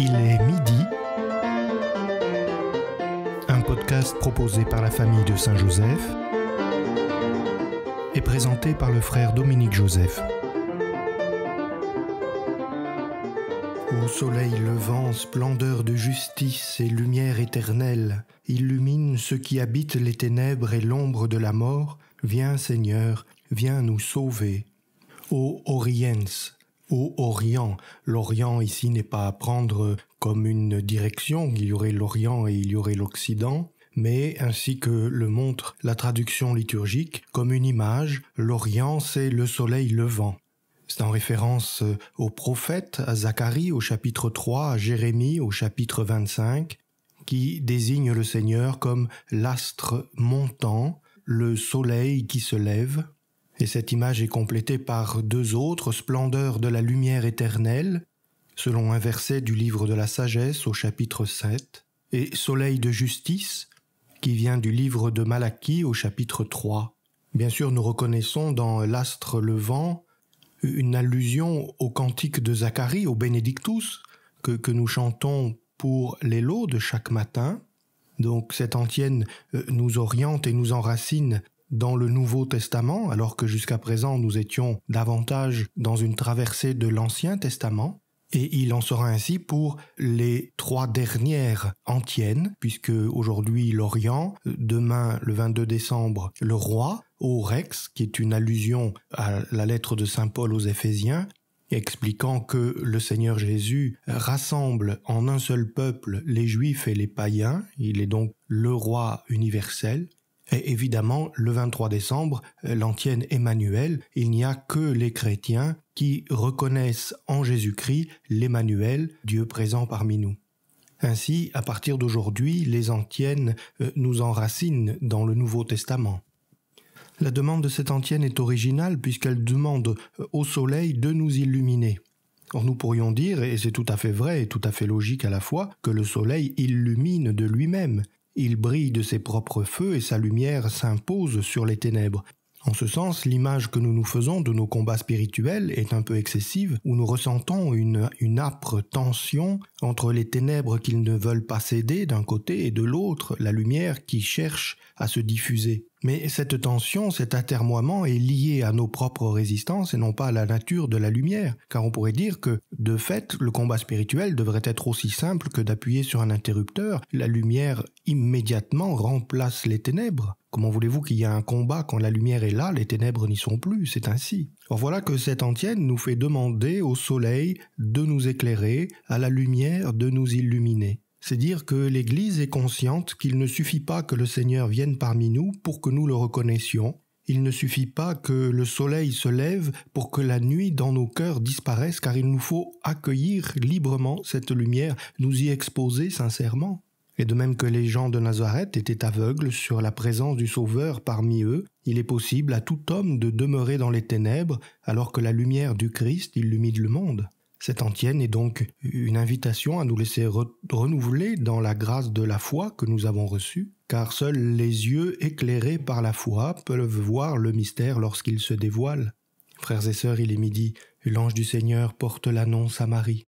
Il est midi. Un podcast proposé par la famille de Saint-Joseph et présenté par le frère Dominique Joseph. Au soleil levant, splendeur de justice et lumière éternelle, illumine ceux qui habitent les ténèbres et l'ombre de la mort, viens Seigneur, viens nous sauver. Ô Oriens, Orient. L'Orient ici n'est pas à prendre comme une direction, il y aurait l'Orient et il y aurait l'Occident, mais ainsi que le montre la traduction liturgique, comme une image, l'Orient c'est le soleil levant. C'est en référence euh, au prophète, à Zacharie au chapitre 3, à Jérémie au chapitre 25, qui désigne le Seigneur comme l'astre montant, le soleil qui se lève, et cette image est complétée par deux autres, splendeurs de la lumière éternelle, selon un verset du livre de la sagesse au chapitre 7, et soleil de justice, qui vient du livre de Malachie au chapitre 3. Bien sûr, nous reconnaissons dans l'astre levant une allusion au cantique de Zacharie, au Benedictus, que, que nous chantons pour les lots de chaque matin. Donc cette antienne euh, nous oriente et nous enracine dans le Nouveau Testament, alors que jusqu'à présent nous étions davantage dans une traversée de l'Ancien Testament, et il en sera ainsi pour les trois dernières antiennes, puisque aujourd'hui l'Orient, demain le 22 décembre le roi, au Rex, qui est une allusion à la lettre de Saint Paul aux Éphésiens, expliquant que le Seigneur Jésus rassemble en un seul peuple les Juifs et les païens, il est donc le roi universel, et évidemment, le 23 décembre, euh, l'antienne Emmanuel, il n'y a que les chrétiens qui reconnaissent en Jésus-Christ l'Emmanuel, Dieu présent parmi nous. Ainsi, à partir d'aujourd'hui, les antiennes euh, nous enracinent dans le Nouveau Testament. La demande de cette antienne est originale puisqu'elle demande euh, au soleil de nous illuminer. Or nous pourrions dire, et c'est tout à fait vrai et tout à fait logique à la fois, que le soleil illumine de lui-même, il brille de ses propres feux et sa lumière s'impose sur les ténèbres. En ce sens, l'image que nous nous faisons de nos combats spirituels est un peu excessive, où nous ressentons une, une âpre tension entre les ténèbres qu'ils ne veulent pas céder d'un côté et de l'autre la lumière qui cherche à se diffuser. Mais cette tension, cet atermoiement est lié à nos propres résistances et non pas à la nature de la lumière, car on pourrait dire que, de fait, le combat spirituel devrait être aussi simple que d'appuyer sur un interrupteur, la lumière immédiatement remplace les ténèbres. Comment voulez-vous qu'il y ait un combat quand la lumière est là, les ténèbres n'y sont plus, c'est ainsi. Or voilà que cette antienne nous fait demander au soleil de nous éclairer, à la lumière de nous illuminer. C'est dire que l'Église est consciente qu'il ne suffit pas que le Seigneur vienne parmi nous pour que nous le reconnaissions, il ne suffit pas que le soleil se lève pour que la nuit dans nos cœurs disparaisse, car il nous faut accueillir librement cette lumière, nous y exposer sincèrement. Et de même que les gens de Nazareth étaient aveugles sur la présence du Sauveur parmi eux, il est possible à tout homme de demeurer dans les ténèbres alors que la lumière du Christ illumine le monde. Cette antienne est donc une invitation à nous laisser renouveler dans la grâce de la foi que nous avons reçue, car seuls les yeux éclairés par la foi peuvent voir le mystère lorsqu'il se dévoile. Frères et sœurs, il est midi, l'ange du Seigneur porte l'annonce à Marie.